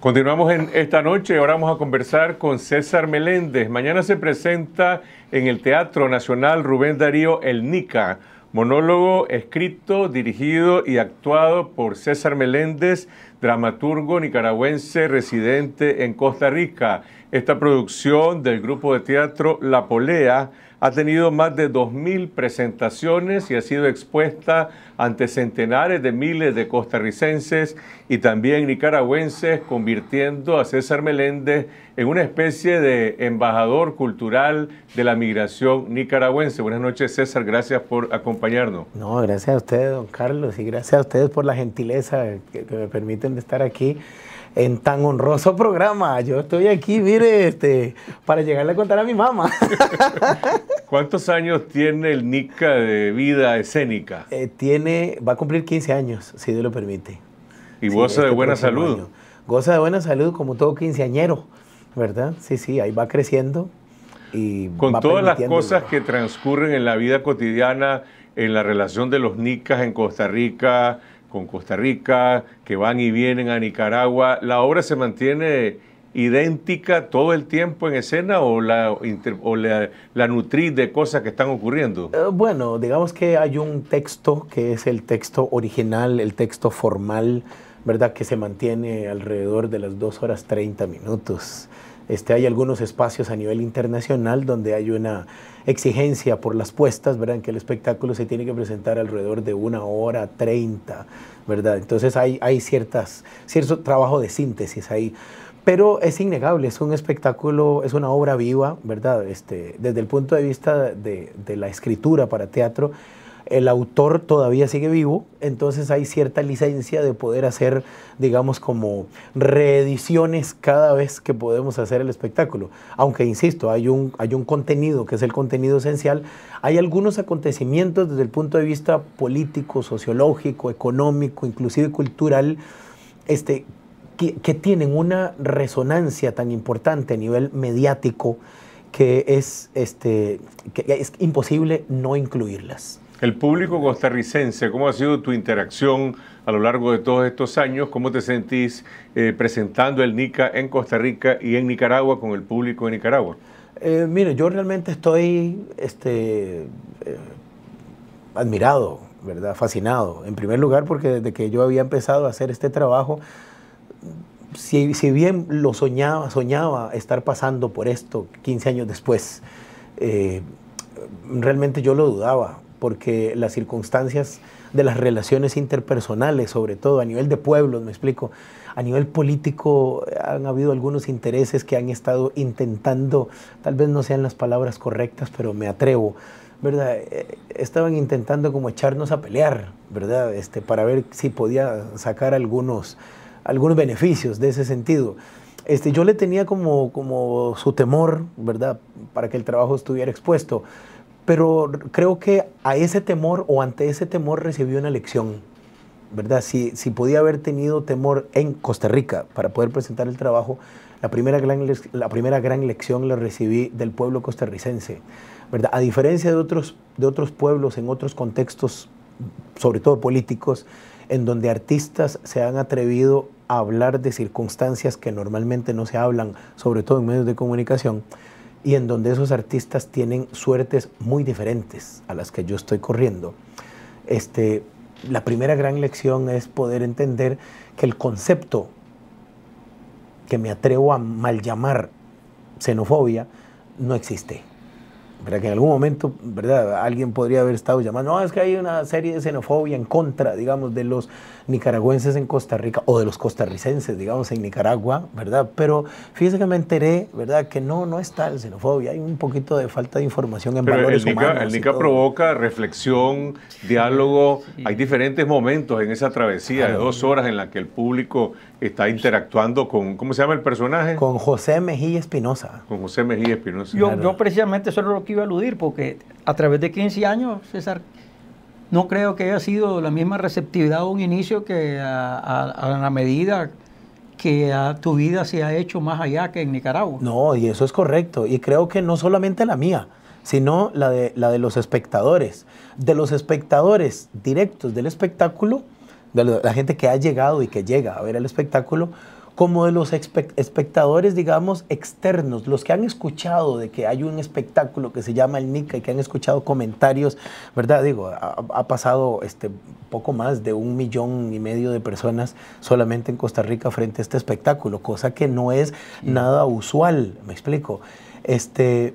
Continuamos en esta noche, y ahora vamos a conversar con César Meléndez. Mañana se presenta en el Teatro Nacional Rubén Darío El Nica, monólogo escrito, dirigido y actuado por César Meléndez, dramaturgo nicaragüense residente en Costa Rica. Esta producción del grupo de teatro La Polea ha tenido más de 2.000 presentaciones y ha sido expuesta ante centenares de miles de costarricenses y también nicaragüenses, convirtiendo a César Meléndez en una especie de embajador cultural de la migración nicaragüense. Buenas noches, César. Gracias por acompañarnos. No, gracias a ustedes, don Carlos, y gracias a ustedes por la gentileza que, me permiten estar aquí en tan honroso programa. Yo estoy aquí, mire, este, para llegarle a contar a mi mamá. ¿Cuántos años tiene el NICA de vida escénica? Eh, tiene, va a cumplir 15 años, si Dios lo permite. Y goza de este buena salud. Goza de buena salud como todo quinceañero, ¿verdad? Sí, sí, ahí va creciendo. Y Con todas las cosas que transcurren en la vida cotidiana, en la relación de los nicas en Costa Rica, con Costa Rica, que van y vienen a Nicaragua. ¿La obra se mantiene idéntica todo el tiempo en escena o la, o de cosas que están ocurriendo? Eh, bueno, digamos que hay un texto que es el texto original, el texto formal, ¿verdad? Que se mantiene alrededor de las 2 horas 30 minutos. Este, hay algunos espacios a nivel internacional donde hay una exigencia por las puestas, ¿verdad? que el espectáculo se tiene que presentar alrededor de una hora treinta, ¿verdad? Entonces hay, hay ciertas, cierto trabajo de síntesis ahí. Pero es innegable, es un espectáculo, es una obra viva, ¿verdad? Este, desde el punto de vista de, de la escritura para teatro, el autor todavía sigue vivo, entonces hay cierta licencia de poder hacer, digamos, como reediciones cada vez que podemos hacer el espectáculo. Aunque, insisto, hay un, hay un contenido que es el contenido esencial, hay algunos acontecimientos desde el punto de vista político, sociológico, económico, inclusive cultural, este, que, tienen una resonancia tan importante a nivel mediático que este, que es imposible no incluirlas el público costarricense, ¿cómo ha sido tu interacción a lo largo de todos estos años? ¿Cómo te sentís eh, presentando el NICA en Costa Rica y en Nicaragua con el público de Nicaragua? Eh, mire, yo realmente estoy este, eh, admirado, ¿verdad? Fascinado. En primer lugar, porque desde que yo había empezado a hacer este trabajo, si, si bien lo soñaba, soñaba estar pasando por esto 15 años después, realmente yo lo dudaba porque las circunstancias de las relaciones interpersonales, sobre todo a nivel de pueblos, me explico, a nivel político eh, han habido algunos intereses que han estado intentando, tal vez no sean las palabras correctas, pero me atrevo, ¿verdad? Eh, estaban intentando como echarnos a pelear, ¿verdad? Este, para ver si podía sacar algunos, algunos beneficios de ese sentido. Este, yo le tenía como, como su temor, ¿verdad? Para que el trabajo estuviera expuesto pero creo que a ese temor o ante ese temor recibió una lección. ¿verdad? Si, si podía haber tenido temor en Costa Rica para poder presentar el trabajo, la primera gran, la primera gran lección la recibí del pueblo costarricense. ¿verdad? A diferencia de otros, de otros pueblos en otros contextos, sobre todo políticos, en donde artistas se han atrevido a hablar de circunstancias que normalmente no se hablan, sobre todo en medios de comunicación, y en donde esos artistas tienen suertes muy diferentes a las que yo estoy corriendo. Este, la primera gran lección es poder entender que el concepto que me atrevo a mal llamar xenofobia no existe que en algún momento ¿verdad? alguien podría haber estado llamando, no, es que hay una serie de xenofobia en contra, digamos, de los nicaragüenses en Costa Rica o de los costarricenses, digamos, en Nicaragua, ¿verdad? Pero fíjese que me enteré, ¿verdad? Que no, no está el xenofobia, hay un poquito de falta de información en valores el Nica, provoca reflexión, diálogo, hay diferentes momentos en esa travesía de dos horas en la que el público está interactuando con, ¿cómo se llama el personaje? Con José Mejía Espinosa. Con José Mejía Espinosa. Yo, yo precisamente solo lo que iba a aludir, porque a través de 15 años, César, no creo que haya sido la misma receptividad a un inicio que a, la medida que tu vida se ha hecho más allá que en Nicaragua. No, y eso es correcto. Y creo que no solamente la mía, sino la de, la de los espectadores. De los espectadores directos del espectáculo, de la gente que ha llegado y que llega a ver el espectáculo, como de los espectadores, digamos, externos, los que han escuchado de que hay un espectáculo que se llama el NICA y que han escuchado comentarios, ¿verdad? Digo, ha, pasado este, poco más de un millón y medio de personas solamente en Costa Rica frente a este espectáculo, cosa que no es nada usual, me explico. Este,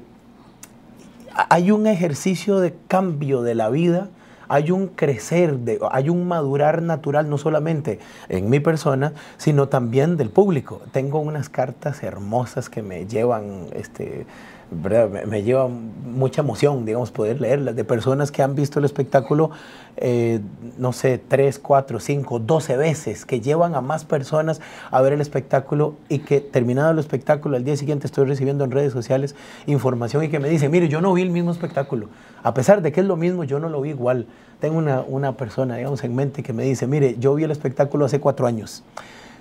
hay un ejercicio de cambio de la vida hay un crecer, de, hay un madurar natural, no solamente en mi persona, sino también del público. Tengo unas cartas hermosas que me llevan este, me, lleva mucha emoción, digamos, poder leerlas, de personas que han visto el espectáculo, eh, no sé, tres, cuatro, cinco, 12 veces, que llevan a más personas a ver el espectáculo y que terminado el espectáculo, al día siguiente estoy recibiendo en redes sociales información y que me dicen, mire, yo no vi el mismo espectáculo, a pesar de que es lo mismo, yo no lo vi igual. Tengo una, una persona, digamos, en mente que me dice, mire, yo vi el espectáculo hace cuatro años.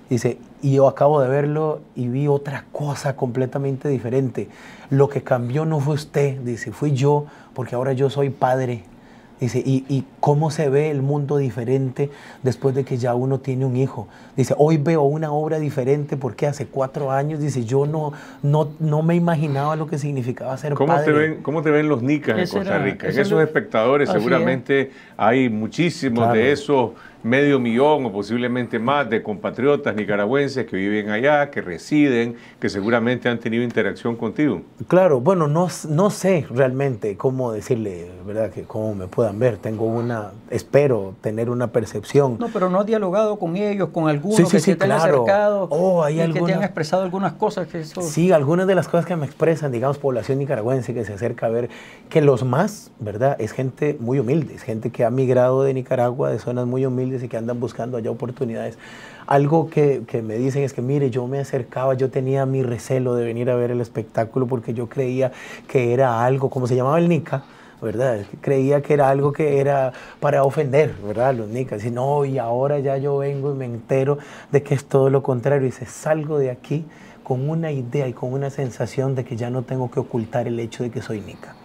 Dice, y yo acabo de verlo y vi otra cosa completamente diferente. Lo que cambió no fue usted, dice, fui yo, porque ahora yo soy padre. Dice, y, y cómo se ve el mundo diferente después de que ya uno tiene un hijo. Dice, hoy veo una obra diferente porque hace cuatro años, dice, yo no, no, no me imaginaba lo que significaba ser ¿Cómo padre. Te ven, ¿Cómo te ven los nicas en Costa Rica? en esos espectadores seguramente hay muchísimos de esos medio millón o posiblemente más de compatriotas nicaragüenses que viven allá, que residen, que seguramente han tenido interacción contigo. Claro, bueno, no, no sé realmente cómo decirle, ¿verdad? Que cómo me puedan ver. Tengo una, espero tener una percepción. No, pero no has dialogado con ellos, con algunos que se te han acercado, oh, hay te han expresado algunas cosas que eso... Sí, algunas de las cosas que me expresan, digamos, población nicaragüense que se acerca a ver, que los más, ¿verdad? Es gente muy humilde, es gente que ha migrado de Nicaragua, de zonas muy humildes y que andan buscando allá oportunidades. Algo que, me dicen es que, mire, yo me acercaba, yo tenía mi recelo de venir a ver el espectáculo porque yo creía que era algo, como se llamaba el NICA, ¿verdad? Creía que era algo que era para ofender, ¿verdad? Los NICA. Y no, y ahora ya yo vengo y me entero de que es todo lo contrario. Y se salgo de aquí con una idea y con una sensación de que ya no tengo que ocultar el hecho de que soy nica.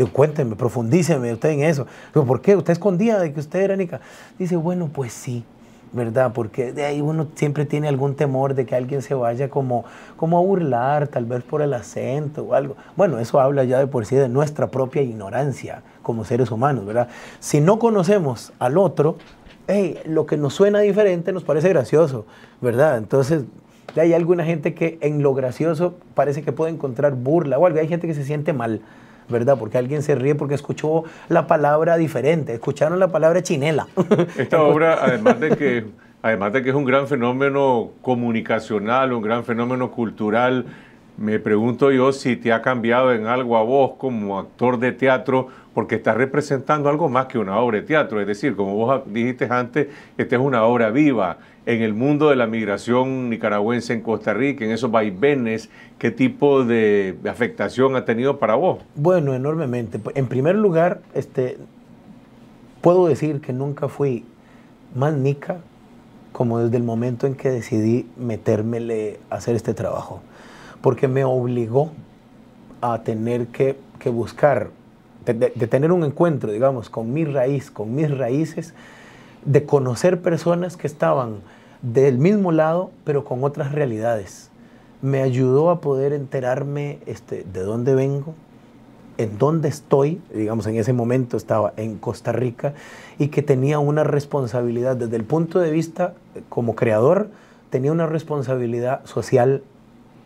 Digo, cuéntenme, profundíceme usted en eso. Digo, ¿por qué? ¿Usted escondía de que usted era nica? Dice, bueno, pues sí. ¿verdad? Porque de ahí uno siempre tiene algún temor de que alguien se vaya como, como a burlar, tal vez por el acento o algo. Bueno, eso habla ya de por sí de nuestra propia ignorancia como seres humanos, ¿verdad? Si no conocemos al otro, lo que nos suena diferente nos parece gracioso, ¿verdad? Entonces, hay alguna gente que en lo gracioso parece que puede encontrar burla o algo. Hay gente que se siente mal ¿verdad? Porque alguien se ríe porque escuchó la palabra diferente, escucharon la palabra chinela. Esta obra, además de que, además de que es un gran fenómeno comunicacional, un gran fenómeno cultural, me pregunto yo si te ha cambiado en algo a vos como actor de teatro, porque estás representando algo más que una obra de teatro. Es decir, como vos dijiste antes, esta es una obra viva. En el mundo de la migración nicaragüense en Costa Rica, en esos vaivenes, ¿qué tipo de afectación ha tenido para vos? Bueno, enormemente. En primer lugar, este, puedo decir que nunca fui más nica como desde el momento en que decidí metérmele a hacer este trabajo porque me obligó a tener que, buscar, de, tener un encuentro, digamos, con mi raíz, con mis raíces, de conocer personas que estaban del mismo lado, pero con otras realidades. Me ayudó a poder enterarme este, de dónde vengo, en dónde estoy, digamos, en ese momento estaba en Costa Rica y que tenía una responsabilidad desde el punto de vista eh, como creador, tenía una responsabilidad social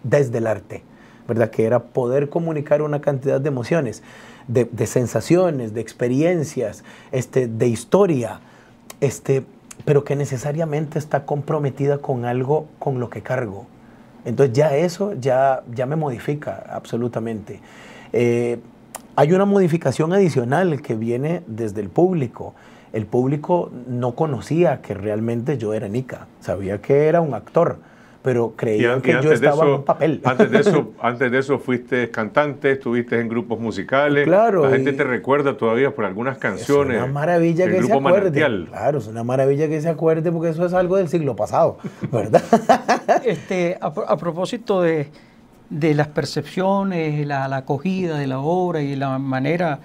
desde el arte, ¿verdad? Que era poder comunicar una cantidad de emociones, de, sensaciones, de experiencias, este, de historia, este, pero que necesariamente está comprometida con algo con lo que cargo. Entonces ya eso ya, ya me modifica absolutamente. Eh, hay una modificación adicional que viene desde el público. El público no conocía que realmente yo era Nica, sabía que era un actor, pero creían que yo estaba en un papel. Antes de, eso, antes de eso fuiste cantante, estuviste en grupos musicales. Claro. La gente te recuerda todavía por algunas canciones. Es una maravilla que se acuerde. Claro, es una maravilla que se acuerde porque eso es algo del siglo pasado, ¿verdad? este, a, propósito de, las percepciones, la, la acogida de la obra y la manera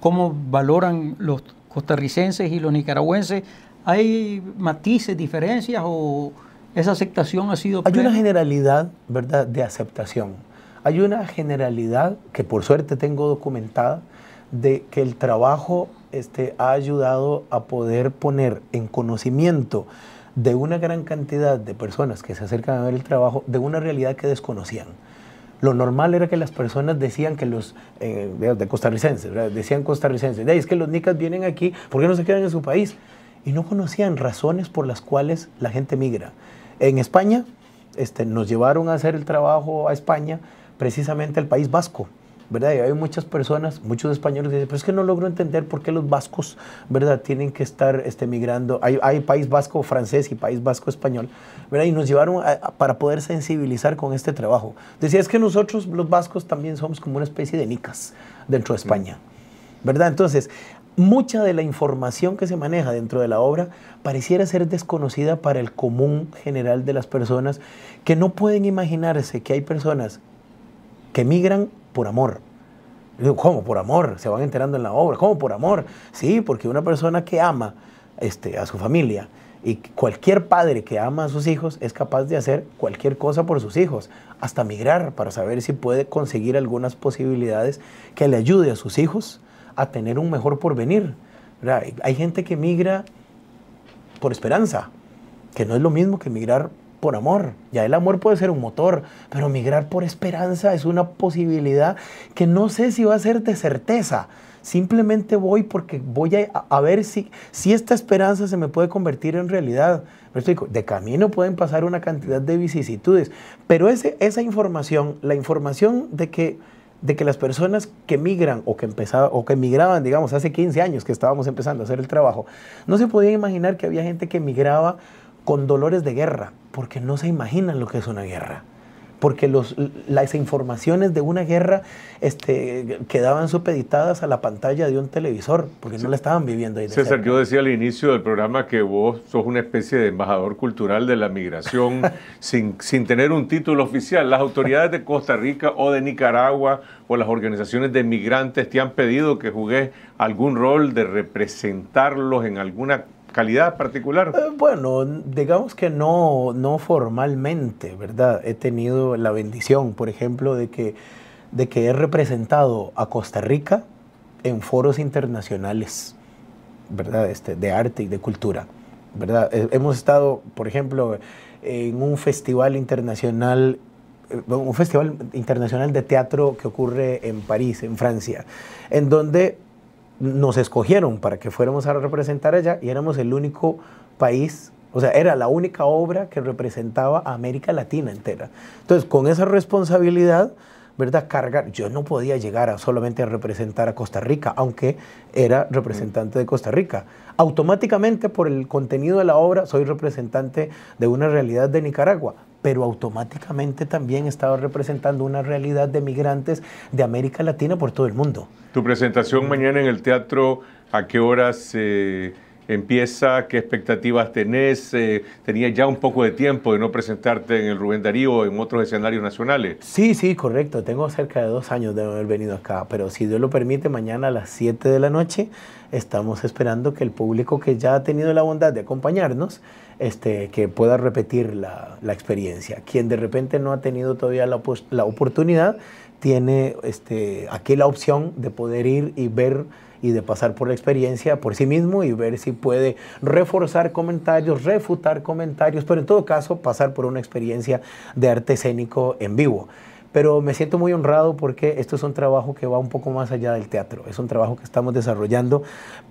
cómo valoran los costarricenses y los nicaragüenses, ¿hay matices, diferencias o...? Esa aceptación ha sido... Hay una generalidad, ¿verdad?, de aceptación. Hay una generalidad, que por suerte tengo documentada, de que el trabajo este, ha ayudado a poder poner en conocimiento de una gran cantidad de personas que se acercan a ver el trabajo, de una realidad que desconocían lo normal era que las personas decían que los eh, de costarricenses, decían costarricenses, es que los nicas vienen aquí, ¿por qué no se quedan en su país? Y no conocían razones por las cuales la gente migra. En España este, nos llevaron a hacer el trabajo a España, precisamente al País Vasco. ¿verdad? Y hay muchas personas, muchos españoles que dicen, pero es que no logro entender por qué los vascos, ¿verdad? Tienen que estar este, migrando. Hay, hay país vasco francés y país vasco español, ¿verdad? Y nos llevaron para poder sensibilizar con este trabajo. Decía, es que nosotros los vascos también somos como una especie de nicas dentro de España, ¿verdad? Entonces, mucha de la información que se maneja dentro de la obra pareciera ser desconocida para el común general de las personas que no pueden imaginarse que hay personas que migran por amor. ¿Cómo? Por amor. Se van enterando en la obra. ¿Cómo? Por amor. Sí, porque una persona que ama este, a su familia y cualquier padre que ama a sus hijos es capaz de hacer cualquier cosa por sus hijos, hasta migrar para saber si puede conseguir algunas posibilidades que le ayude a sus hijos a tener un mejor porvenir. Hay gente que migra por esperanza, que no es lo mismo que migrar por amor. Ya el amor puede ser un motor, pero migrar por esperanza es una posibilidad que no sé si va a ser de certeza. Simplemente voy porque voy a, ver si, si esta esperanza se me puede convertir en realidad. De camino pueden pasar una cantidad de vicisitudes, pero ese, esa información, la información de que de que las personas que migran o que, empezaba, o que emigraban digamos, hace 15 años que estábamos empezando a hacer el trabajo, no se podía imaginar que había gente que emigraba con dolores de guerra, porque no se imaginan lo que es una guerra porque los, las informaciones de una guerra este, quedaban supeditadas a la pantalla de un televisor, porque no la estaban viviendo ahí. César, yo decía al inicio del programa que vos sos una especie de embajador cultural de la migración sin, sin tener un título oficial. Las autoridades de Costa Rica o de Nicaragua o las organizaciones de migrantes te han pedido que jugues algún rol de representarlos en alguna calidad particular? Eh, bueno, digamos que no, no formalmente, ¿verdad? He tenido la bendición, por ejemplo, de que, de que he representado a Costa Rica en foros internacionales, ¿verdad? Este, de arte y de cultura, ¿verdad? Eh, hemos estado, por ejemplo, en un festival internacional eh, un festival internacional de teatro que ocurre en París, en Francia, en donde nos escogieron para que fuéramos a representar allá y éramos el único país, o sea, era la única obra que representaba a América Latina entera. Entonces, con esa responsabilidad, ¿verdad? Cargar, yo no podía llegar a solamente a representar a Costa Rica, aunque era representante de Costa Rica. Automáticamente, por el contenido de la obra, soy representante de una realidad de Nicaragua pero automáticamente también estaba representando una realidad de migrantes de América Latina por todo el mundo. Tu presentación mm. mañana en el teatro, ¿a qué horas se... Eh, empieza, qué expectativas tenés, eh, ¿Tenía tenías ya un poco de tiempo de no presentarte en el Rubén Darío o en otros escenarios nacionales. Sí, sí, correcto, tengo cerca de dos años de haber venido acá, pero si Dios lo permite, mañana a las 7 de la noche estamos esperando que el público que ya ha tenido la bondad de acompañarnos, este, que pueda repetir la, la experiencia. Quien de repente no ha tenido todavía la, la oportunidad, tiene este, aquí la opción de poder ir y ver y de pasar por la experiencia por sí mismo y ver si puede reforzar comentarios, refutar comentarios, pero en todo caso pasar por una experiencia de arte escénico en vivo pero me siento muy honrado porque esto es un trabajo que va un poco más allá del teatro, es un trabajo que estamos desarrollando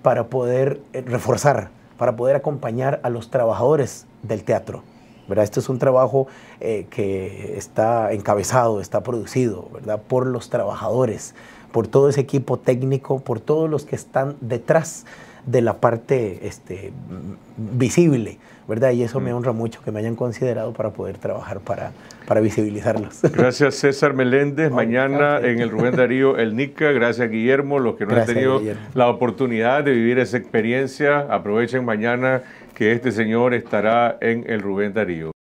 para poder eh, reforzar, para poder acompañar a los trabajadores del teatro. ¿verdad? esto es un trabajo eh, que está encabezado, está producido ¿verdad? por los trabajadores por todo ese equipo técnico, por todos los que están detrás de la parte este, visible, ¿verdad? Y eso me mm. honra mucho que me hayan considerado para poder trabajar para, para visibilizarlos. Gracias César Meléndez, mañana en el Rubén Darío El Nica, gracias Guillermo, los que no han tenido la oportunidad de vivir esa experiencia, aprovechen mañana que este señor estará en el Rubén Darío.